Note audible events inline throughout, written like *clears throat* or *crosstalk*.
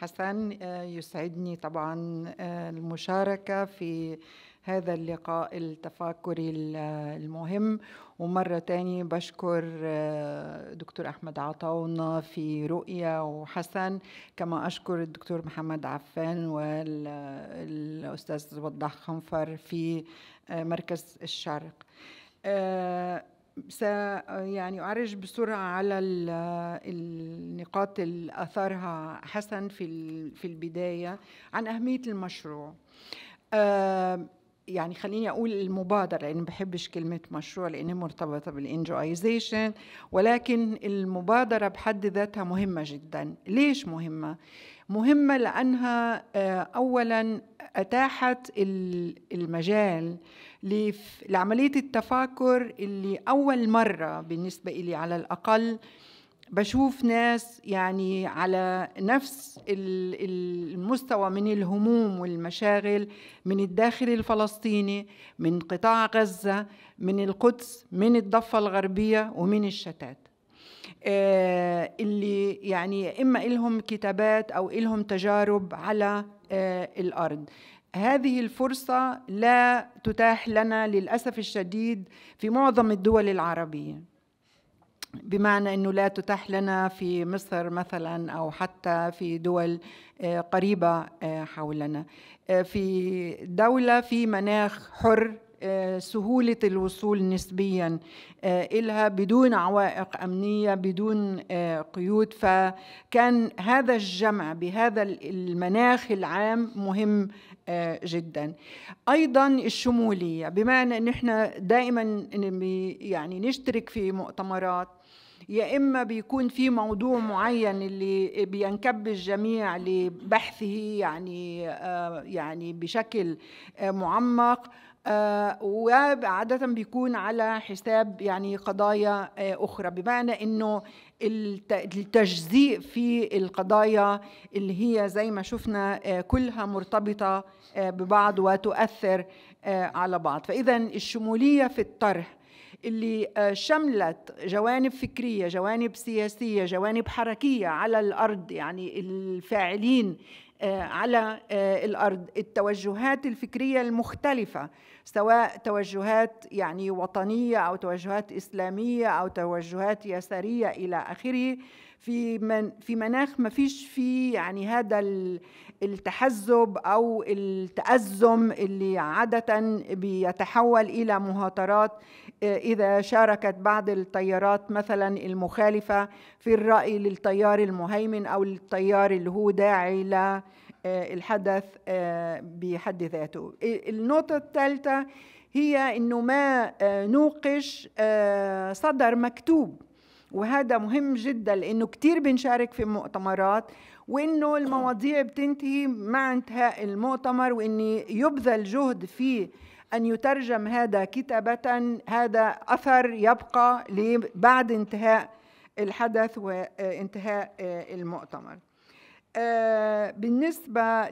حسن آه، يسعدني طبعا آه، المشاركة في هذا اللقاء التفاكري المهم ومرة تانية بشكر آه، دكتور أحمد عطاونا في رؤية وحسن كما أشكر الدكتور محمد عفان والأستاذ وضح خنفر في مركز الشرق س يعني أعرج بسرعة على النقاط اللي أثرها حسن في في البداية عن أهمية المشروع. آه، يعني خليني اقول المبادره لان يعني ما بحبش كلمه مشروع لانها مرتبطه بالانجويزيشن ولكن المبادره بحد ذاتها مهمه جدا ليش مهمه مهمه لانها آه، اولا اتاحت المجال لعملية التفاكر اللي أول مرة بالنسبة إلي على الأقل بشوف ناس يعني على نفس المستوى من الهموم والمشاغل من الداخل الفلسطيني من قطاع غزة من القدس من الضفة الغربية ومن الشتات آه، اللي يعني إما إلهم كتابات أو إلهم تجارب على آه، الأرض هذه الفرصة لا تتاح لنا للأسف الشديد في معظم الدول العربية بمعنى أنه لا تتاح لنا في مصر مثلا أو حتى في دول آه، قريبة آه، حولنا آه، في دولة في مناخ حر سهولة الوصول نسبيا إلها بدون عوائق أمنية بدون قيود فكان هذا الجمع بهذا المناخ العام مهم آه، جدا ايضا الشموليه بمعنى ان احنا دائما يعني نشترك في مؤتمرات يا اما بيكون في موضوع معين اللي بينكب الجميع لبحثه يعني آه، يعني بشكل آه، معمق آه، وعادة بيكون على حساب يعني قضايا آه، أخرى بمعنى أنه التجزيء في القضايا اللي هي زي ما شفنا آه، كلها مرتبطة ببعض وتؤثر على بعض فإذا الشمولية في الطرح اللي شملت جوانب فكرية جوانب سياسية جوانب حركية على الأرض يعني الفاعلين آه، على آه، الارض التوجهات الفكريه المختلفه سواء توجهات يعني وطنيه او توجهات اسلاميه او توجهات يساريه الى اخره في من في مناخ ما فيش فيه يعني هذا التحزب او التازم اللي عاده بيتحول الى مهاترات آه، اذا شاركت بعض التيارات مثلا المخالفه في الراي للتيار المهيمن او التيار اللي هو داعي ل آه، الحدث آه، بحد ذاته النقطه الثالثه هي انه ما نوقش صدر مكتوب وهذا مهم جدا لانه كثير بنشارك في مؤتمرات وانه المواضيع بتنتهي مع انتهاء المؤتمر وان يبذل جهد في ان يترجم هذا كتابه هذا اثر يبقى بعد انتهاء الحدث وانتهاء المؤتمر آه، بالنسبة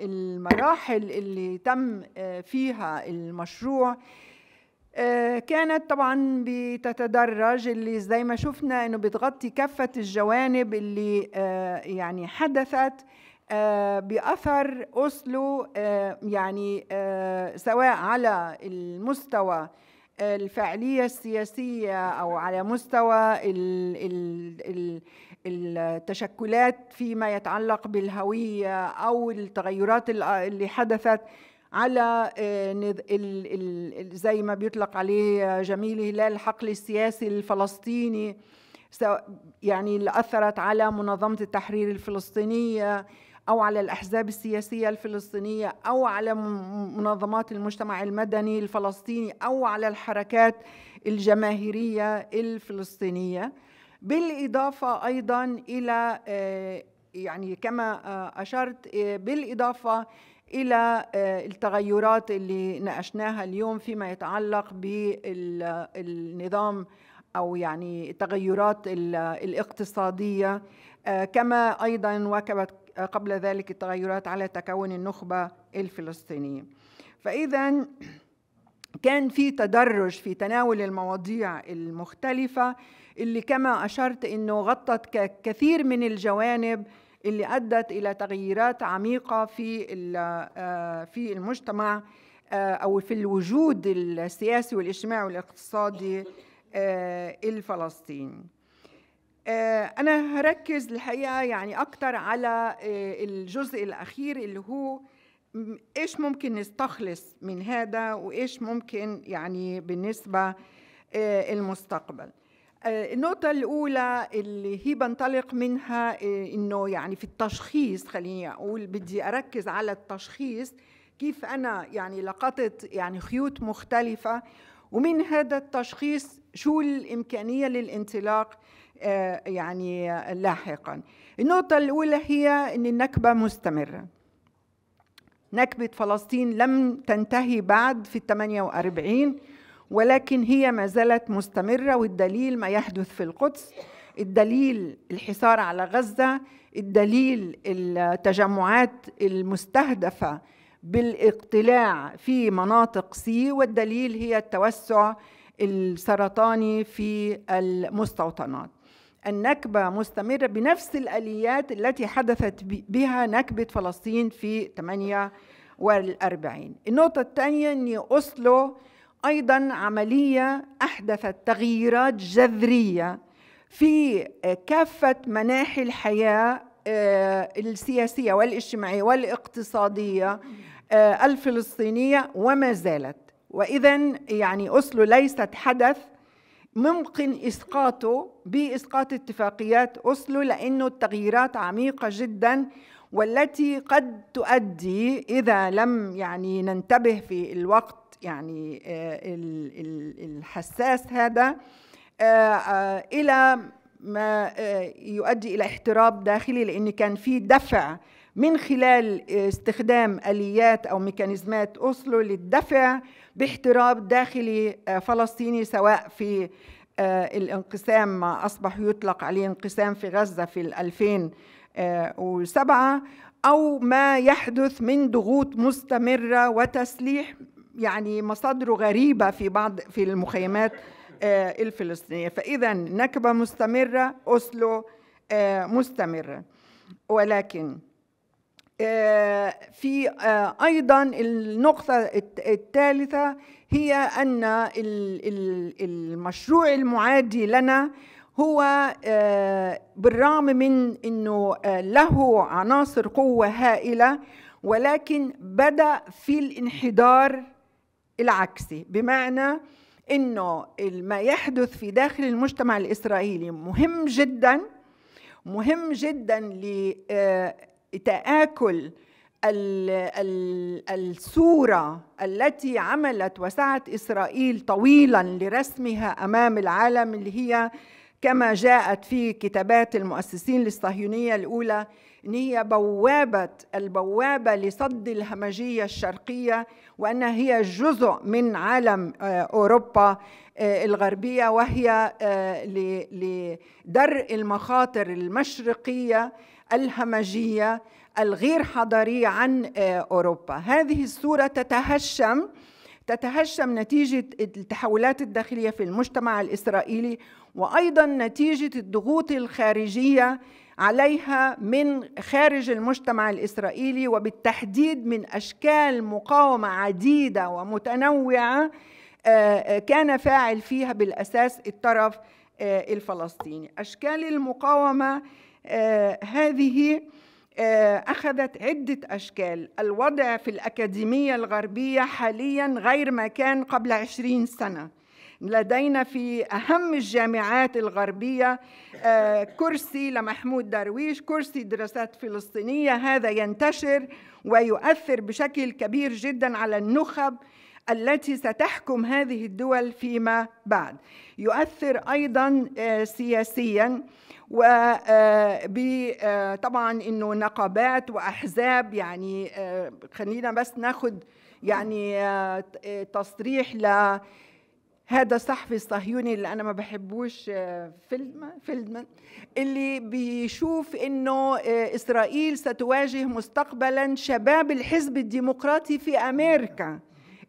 للمراحل اللي تم آه، فيها المشروع آه، كانت طبعا بتتدرج اللي زي ما شفنا انه بتغطي كافه الجوانب اللي آه، يعني حدثت آه، باثر اوسلو يعني سواء على المستوى الفعاليه السياسيه او على مستوى التشكلات فيما يتعلق بالهويه او التغيرات اللي حدثت على آه، زي ما بيطلق عليه جميل هلال الحقل السياسي الفلسطيني يعني اللي أثرت على منظمة التحرير الفلسطينية أو على الأحزاب السياسية الفلسطينية أو على منظمات المجتمع المدني الفلسطيني أو على الحركات الجماهيرية الفلسطينية بالإضافة أيضا إلى آه، يعني كما آه، أشرت بالإضافة الى آه، التغيرات اللي ناقشناها اليوم فيما يتعلق بالنظام او يعني التغيرات الاقتصاديه آه، كما ايضا واكبت قبل ذلك التغيرات على تكون النخبه الفلسطينيه فاذا كان في تدرج في تناول المواضيع المختلفه اللي كما اشرت انه غطت كثير من الجوانب اللي ادت الى تغييرات عميقه في آه، في المجتمع آه، او في الوجود السياسي والاجتماعي والاقتصادي آه، الفلسطيني انا هركز الحقيقه يعني اكثر على الجزء الاخير اللي هو ايش ممكن نستخلص من هذا وايش ممكن يعني بالنسبه المستقبل آه، النقطة الأولى اللي هي بنطلق منها آه، إنه يعني في التشخيص خليني أقول بدي أركز على التشخيص كيف أنا يعني لقطت يعني خيوط مختلفة ومن هذا التشخيص شو الإمكانية للانطلاق آه، يعني لاحقا النقطة الأولى هي أن النكبة مستمرة نكبة فلسطين لم تنتهي بعد في 48 ولكن هي ما زالت مستمرة والدليل ما يحدث في القدس الدليل الحصار على غزة الدليل التجمعات المستهدفة بالاقتلاع في مناطق سي والدليل هي التوسع السرطاني في المستوطنات النكبة مستمرة بنفس الآليات التي حدثت بها نكبة فلسطين في 48 النقطة الثانية أن أصله ايضا عمليه احدثت تغييرات جذريه في آه، كافه مناحي الحياه آه، السياسيه والاجتماعيه والاقتصاديه آه، الفلسطينيه وما زالت واذا يعني اصله ليست حدث ممكن اسقاطه باسقاط اتفاقيات اصله لانه التغييرات عميقه جدا والتي قد تؤدي اذا لم يعني ننتبه في الوقت يعني آه، الحساس هذا آه، آه، الى ما يؤدي الى احتراب داخلي لان كان في دفع من خلال استخدام اليات او ميكانيزمات اوسلو للدفع باحتراب داخلي فلسطيني سواء في الانقسام ما اصبح يطلق عليه انقسام في غزه في 2007 او ما يحدث من ضغوط مستمره وتسليح يعني مصادره غريبة في بعض في المخيمات آه، الفلسطينية فإذا نكبة مستمرة أسلو آه، مستمرة ولكن آه، في ايضا النقطه الثالثه هي ان المشروع المعادي لنا هو بالرغم من انه له عناصر قوه هائله ولكن بدا في الانحدار العكسي بمعنى انه ما يحدث في داخل المجتمع الاسرائيلي مهم جدا مهم جدا لتآكل آه، الصورة التي عملت وسعت إسرائيل طويلا لرسمها أمام العالم اللي هي كما جاءت في كتابات المؤسسين للصهيونية الأولى إن هي بوابة البوابة لصد الهمجية الشرقية وأنها هي جزء من عالم آه، أوروبا آه، الغربية وهي آه، لدرء المخاطر المشرقية الهمجية الغير حضارية عن أوروبا هذه الصورة تتهشم تتهشم نتيجة التحولات الداخلية في المجتمع الإسرائيلي وايضا نتيجه الضغوط الخارجيه عليها من خارج المجتمع الاسرائيلي وبالتحديد من اشكال مقاومه عديده ومتنوعه آه، آه، كان فاعل فيها بالاساس الطرف آه، الفلسطيني اشكال المقاومه هذه اخذت عده اشكال الوضع في الاكاديميه الغربيه حاليا غير ما كان قبل عشرين سنه لدينا في أهم الجامعات الغربية آه، كرسي لمحمود درويش كرسي دراسات فلسطينية هذا ينتشر ويؤثر بشكل كبير جدا على النخب التي ستحكم هذه الدول فيما بعد يؤثر ايضا آه، سياسيا وطبعا آه، انه نقابات واحزاب يعني خلينا بس ناخد يعني تصريح ل هذا صحفي صهيوني اللي انا ما بحبوش آه، فيلم فيلم اللي بيشوف انه آه، اسرائيل ستواجه مستقبلا شباب الحزب الديمقراطي في امريكا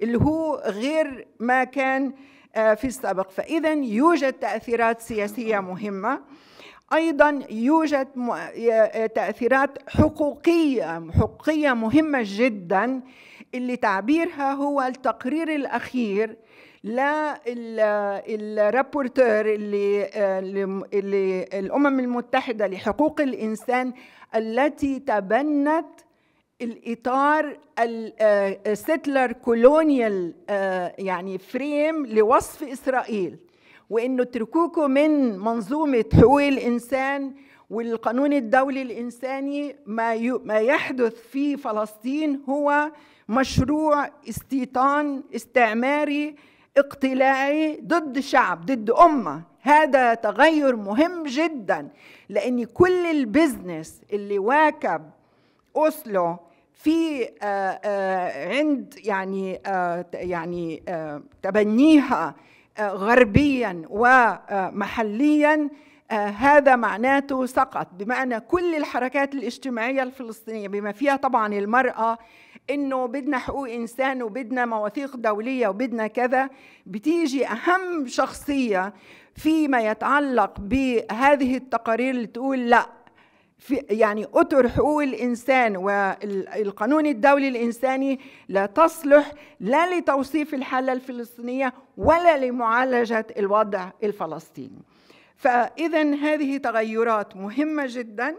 اللي هو غير ما كان آه، في السابق فاذا يوجد تاثيرات سياسيه مهمه ايضا يوجد تاثيرات حقوقيه حقوقيه مهمه جدا اللي تعبيرها هو التقرير الاخير لا الرابورتور اللي, آه، اللي الامم المتحده لحقوق الانسان التي تبنت الاطار الستلر كولونيال آه، آه، يعني فريم لوصف اسرائيل وانه اتركوكم من منظومه حقوق الانسان والقانون الدولي الانساني ما ما يحدث في فلسطين هو مشروع استيطان استعماري اقتلاعي ضد شعب ضد أمة هذا تغير مهم جدا لأن كل البزنس اللي واكب أوسلو في آه، آه، عند يعني آه، يعني تبنيها غربيا ومحليا هذا معناته سقط بمعنى كل الحركات الاجتماعية الفلسطينية بما فيها طبعا المرأة انه بدنا حقوق انسان وبدنا مواثيق دوليه وبدنا كذا بتيجي اهم شخصيه فيما يتعلق بهذه التقارير اللي تقول لا في يعني اطر حقوق الانسان والقانون الدولي الانساني لا تصلح لا لتوصيف الحاله الفلسطينيه ولا لمعالجه الوضع الفلسطيني فاذا هذه تغيرات مهمه جدا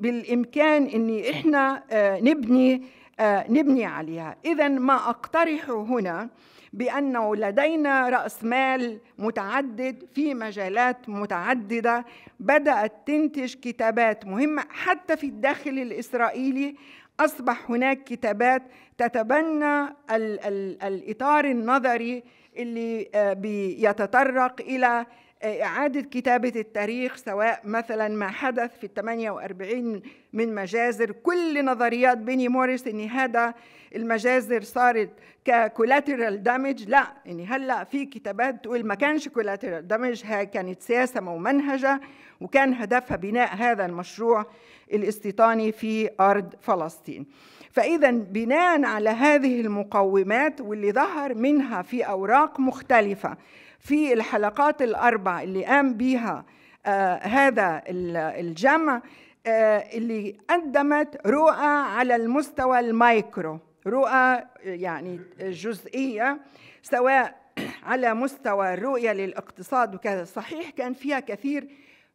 بالامكان ان احنا آه، نبني آه، نبني عليها اذا ما اقترحه هنا بانه لدينا راس مال متعدد في مجالات متعدده بدات تنتج كتابات مهمه حتى في الداخل الاسرائيلي اصبح هناك كتابات تتبنى الـ الـ الاطار النظري اللي آه، بيتطرق الى إعادة كتابة التاريخ سواء مثلا ما حدث في الثمانية وأربعين من مجازر كل نظريات بيني موريس إن هذا المجازر صارت ككولاترال دامج لا إن هلا في كتابات تقول ما كانش كولاترال دامج هاي كانت سياسة ممنهجة وكان هدفها بناء هذا المشروع الاستيطاني في أرض فلسطين فإذا بناء على هذه المقومات واللي ظهر منها في أوراق مختلفة في الحلقات الاربع اللي قام بيها آه، هذا الجمع آه، اللي قدمت رؤى على المستوى المايكرو رؤى يعني جزئيه سواء *clears throat* على مستوى الرؤيه للاقتصاد وكذا صحيح كان فيها كثير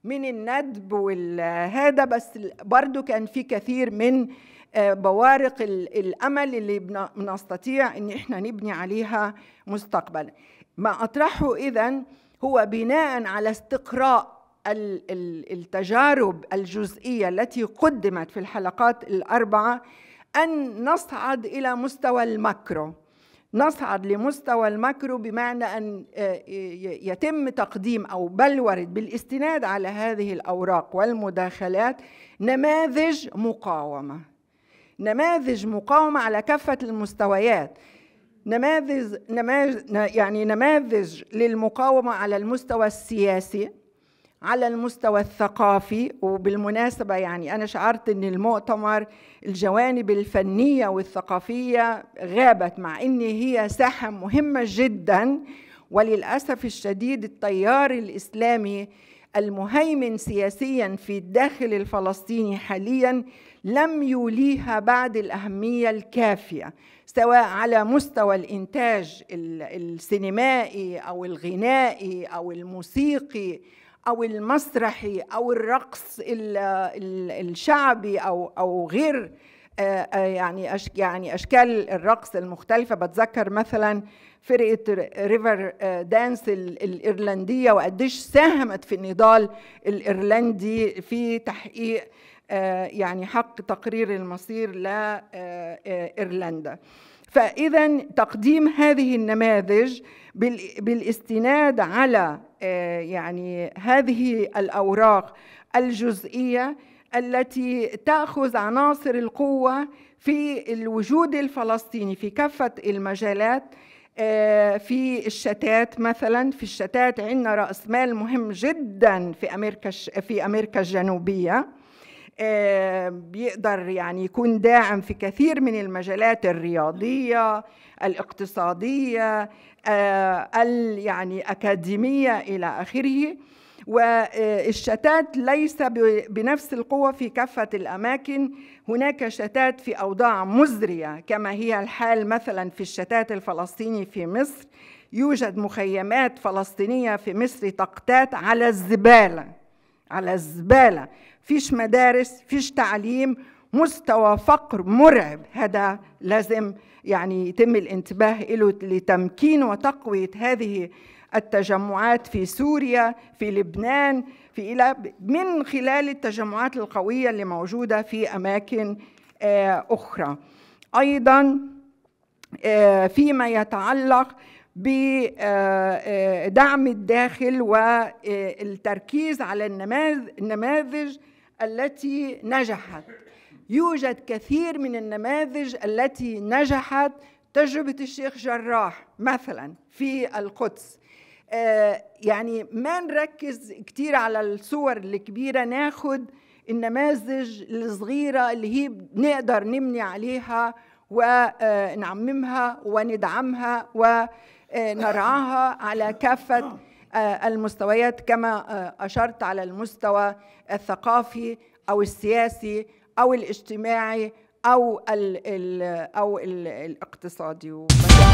من الندب وهذا بس برضو كان في كثير من آه، بوارق الامل اللي بنستطيع ان احنا نبني عليها مستقبلا ما اطرحه اذا هو بناء على استقراء التجارب الجزئيه التي قدمت في الحلقات الاربعه ان نصعد الى مستوى الماكرو نصعد لمستوى الماكرو بمعنى ان آه، يتم تقديم او بلورد بالاستناد على هذه الاوراق والمداخلات نماذج مقاومه نماذج مقاومة على كافة المستويات نماذج نماذج يعني نماذج للمقاومة على المستوى السياسي على المستوى الثقافي وبالمناسبة يعني أنا شعرت أن المؤتمر الجوانب الفنية والثقافية غابت مع أن هي ساحة مهمة جدا وللأسف الشديد التيار الإسلامي المهيمن سياسيا في الداخل الفلسطيني حاليا لم يوليها بعد الأهمية الكافية سواء على مستوى الإنتاج السينمائي أو الغنائي أو الموسيقي أو المسرحي أو الرقص الشعبي أو أو غير آه، آه، يعني يعني اشكال الرقص المختلفه بتذكر مثلا فرقه ريفر آه، دانس الايرلنديه وقديش ساهمت في النضال الايرلندي في تحقيق آه، يعني حق تقرير المصير لإيرلندا آه، آه، فإذا تقديم هذه النماذج بالاستناد على يعني هذه الأوراق الجزئية التي تأخذ عناصر القوة في الوجود الفلسطيني في كافة المجالات في الشتات مثلا في الشتات عندنا رأس مال مهم جدا في أمريكا في أمريكا الجنوبية آه، بيقدر يعني يكون داعم في كثير من المجالات الرياضية الاقتصادية آه، يعني أكاديمية إلى آخره والشتات ليس بنفس القوة في كافة الأماكن هناك شتات في أوضاع مزرية كما هي الحال مثلا في الشتات الفلسطيني في مصر يوجد مخيمات فلسطينية في مصر تقتات على الزبالة على الزبالة فيش مدارس فيش تعليم مستوى فقر مرعب هذا لازم يعني يتم الانتباه له لتمكين وتقوية هذه التجمعات في سوريا في لبنان في إلى من خلال التجمعات القوية اللي موجودة في أماكن آه، أخرى أيضا آه، فيما يتعلق بدعم آه، آه، الداخل والتركيز آه، على النماذج التي نجحت يوجد كثير من النماذج التي نجحت تجربة الشيخ جراح مثلا في القدس يعني ما نركز كثير على الصور الكبيرة ناخد النماذج الصغيرة اللي هي نقدر نبني عليها ونعممها وندعمها و آه، نرعاها على كافه آه، المستويات كما آه، اشرت على المستوى الثقافي او السياسي او الاجتماعي او الـ او الاقتصادي